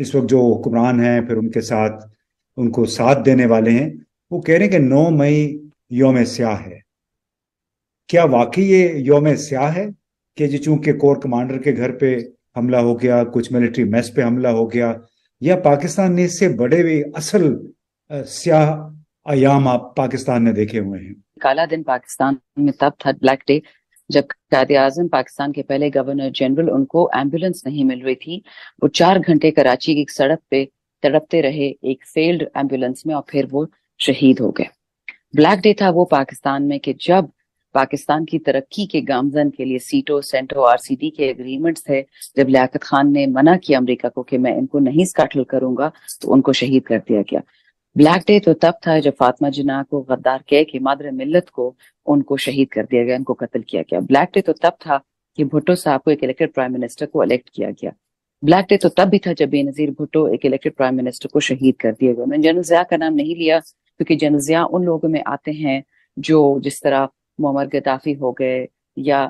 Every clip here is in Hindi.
इस वक्त जो हुक्मरान हैं फिर उनके साथ उनको साथ देने वाले हैं वो कह रहे हैं कि नौ मई योम स्याह है क्या वाकई ये योम स्याह है कि जी चूंकि कोर कमांडर के घर पे हमला हो गया कुछ मिलिट्री मेस पे हमला हो गया या पाकिस्तान ने इससे बड़े भी असल स्याह आयाम आप पाकिस्तान ने देखे हुए हैं काला दिन पाकिस्तान में तब था ब्लैक डे जब कायद आजम पाकिस्तान के पहले गवर्नर जनरल उनको एम्बुलेंस नहीं मिल रही थी वो चार घंटे कराची की सड़क पे तड़पते रहे एक फेल्ड एम्बुलेंस में और फिर वो शहीद हो गए ब्लैक डे था वो पाकिस्तान में कि जब पाकिस्तान की तरक्की के गामजन के लिए सीटो सेंटो आरसीडी के एग्रीमेंट थे जब लियाकत खान ने मना किया अमेरिका को कि मैं इनको नहीं स्काटल करूंगा तो उनको शहीद कर दिया गया ब्लैक डे तो तब था जब फातिमा जना को गद्दार कह के मादर मिल्लत को उनको शहीद कर दिया गया उनको कत्ल किया गया ब्लैक डे तो तब था कि भुट्टो साहब को एक इलेक्टेड प्राइम मिनिस्टर को अलेक्ट किया गया ब्लैक डे तो तब भी था जब बेनजीर भुट्टो एक इलेक्टेड प्राइम मिनिस्टर को शहीद कर दिया गया उन्होंने जनरल जिया का नाम नहीं लिया क्योंकि जनरल जिया उन लोगों में आते हैं जो जिस तरह मोहम्मद गद्दाफी हो गए या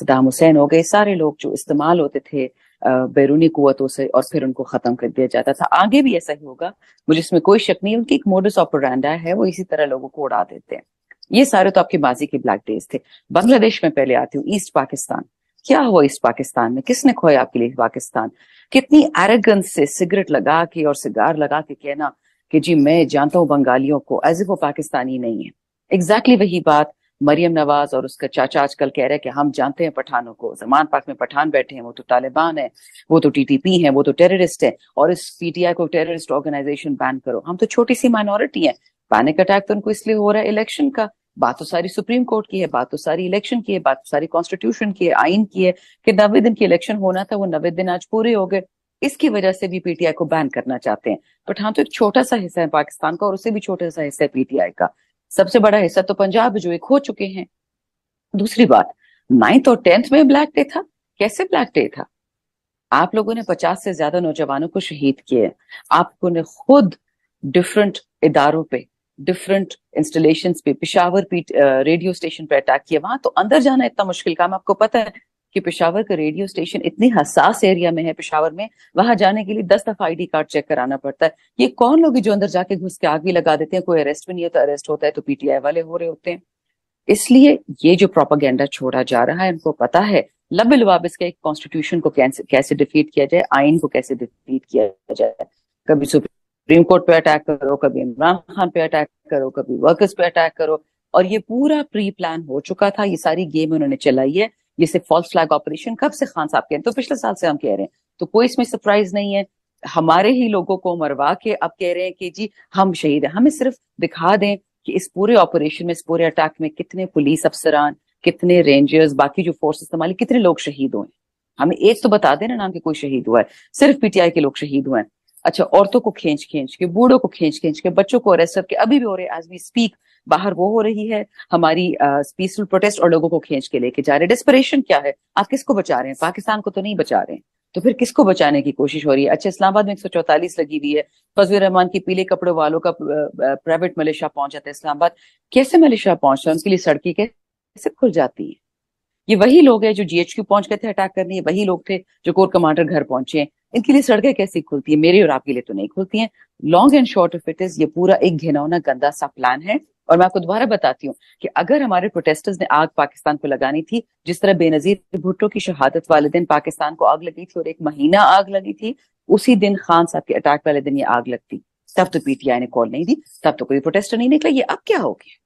सदाम हुसैन हो गए सारे लोग जो इस्तेमाल होते थे बैरूनी कुतों से और फिर उनको खत्म कर दिया जाता था आगे भी ऐसा ही होगा मुझे इसमें कोई शक नहीं उनकी एक मोडस ऑपरेंडा है वो इसी तरह लोगों को उड़ा देते हैं ये सारे तो आपके माजी के ब्लैक डेज थे बांग्लादेश में पहले आती हूँ ईस्ट पाकिस्तान क्या हुआ ईस्ट पाकिस्तान में किसने खोया आपके लिए पाकिस्तान कितनी एरोगेंस से सिगरेट लगा के और सिगार लगा के कहना कि जी मैं जानता हूँ बंगालियों को एज ए वो पाकिस्तानी नहीं है एग्जैक्टली exactly वही बात मरियम नवाज और उसका चाचा आजकल कह रहे हैं कि हम जानते हैं पठानों को जमान पाक में पठान बैठे हैं वो तो तालिबान है वो तो टीटीपी है वो तो टेररिस्ट है और इस पीटीआई को टेररिस्ट ऑर्गेनाइजेशन बैन करो हम तो छोटी सी माइनॉरिटी है पैनिक अटैक तो उनको इसलिए हो रहा है इलेक्शन का बात तो सारी सुप्रीम कोर्ट की है बात तो सारी इलेक्शन की है बात तो सारी कॉन्स्टिट्यूशन की है आइन की है कि नब्बे दिन की इलेक्शन होना था वो नब्बे दिन आज पूरे हो गए इसकी वजह से भी पीटीआई को बैन करना चाहते हैं पठान तो एक छोटा सा हिस्सा है पाकिस्तान का और उससे भी छोटा सा हिस्सा है पीटीआई का सबसे बड़ा हिस्सा तो पंजाब जो एक हो चुके हैं दूसरी बात नाइन्थ और टेंथ में ब्लैक डे था कैसे ब्लैक डे था आप लोगों ने पचास से ज्यादा नौजवानों को शहीद किए आप लोगों ने खुद डिफरेंट इदारों पे डिफरेंट इंस्टॉलेशन पे पिशावर पीट रेडियो स्टेशन पे अटैक किया वहां तो अंदर जाना इतना मुश्किल काम आपको पता है कि पेशावर का रेडियो स्टेशन इतने हसास एरिया में है पेशावर में वहां जाने के लिए दस दफा आईडी कार्ड चेक कराना पड़ता है ये कौन लोग जो अंदर जाके घुस के आग भी लगा देते हैं कोई अरेस्ट भी नहीं होता अरेस्ट होता है तो पीटीआई वाले हो रहे होते हैं इसलिए ये जो प्रोपागेंडा छोड़ा जा रहा है उनको पता है लब लवाब इसका एक कॉन्स्टिट्यूशन को कैसे डिफीट किया जाए आइन को कैसे डिफीट किया जाए कभी सुप्रीम कोर्ट पे अटैक करो कभी इमरान खान पे अटैक करो कभी वर्कर्स पे अटैक करो और ये पूरा प्री प्लान हो चुका था ये सारी गेम उन्होंने चलाई है जैसे फॉल्स फ्लैग ऑपरेशन कब से खान साहब कह रहे हैं तो पिछले साल से हम कह रहे हैं तो कोई इसमें सरप्राइज नहीं है हमारे ही लोगों को मरवा के अब कह रहे हैं कि जी हम शहीद हैं हमें सिर्फ दिखा दें कि इस पूरे ऑपरेशन में इस पूरे अटैक में कितने पुलिस अफसरान कितने रेंजर्स बाकी जो फोर्स इस्तेमाल कितने लोग शहीद हुए हमें एक तो बता देना नाम कि कोई शहीद हुआ है सिर्फ पीटीआई के लोग शहीद हुए हैं अच्छा औरतों को खींच खींच के बूढ़ों को खींच खींच के बच्चों को अरेस्ट करके अभी भी हो रहे एज वी स्पीक बाहर वो हो रही है हमारी पीसफुल प्रोटेस्ट और लोगों को खींच के लेके जा रहे हैं डिस्परेशन क्या है आप किसको बचा रहे हैं पाकिस्तान को तो नहीं बचा रहे हैं तो फिर किसको बचाने की कोशिश हो रही है अच्छा इस्लामाबाद में एक लगी हुई है फजल रहमान की पीले कपड़ों वालों का प्राइवेट मलेशिया पहुंच जाता है इस्लामाबाद कैसे मलेशिया पहुंचता है उनके लिए सड़की कैसे खुल जाती है ये वही लोग हैं जो जीएचक्यू पहुंच गए थे अटैक करने वही लोग थे जो कोर कमांडर घर पहुंचे इनके लिए सड़कें कैसी खुलती है मेरे और आपके लिए तो नहीं खुलती है long and short of it is ये पूरा एक घिनौना गंदा सा प्लान है और मैं आपको दोबारा बताती हूँ कि अगर हमारे प्रोटेस्टर्स ने आग पाकिस्तान को लगानी थी जिस तरह बेनजीर भुट्टो की शहादत वाले दिन पाकिस्तान को आग लगी थी और एक महीना आग लगी थी उसी दिन खान साहब के अटैक वाले दिन ये आग लगती तब तो पीटीआई ने कॉल नहीं दी तब तो कोई प्रोटेस्टर नहीं निकला ये अब क्या हो गया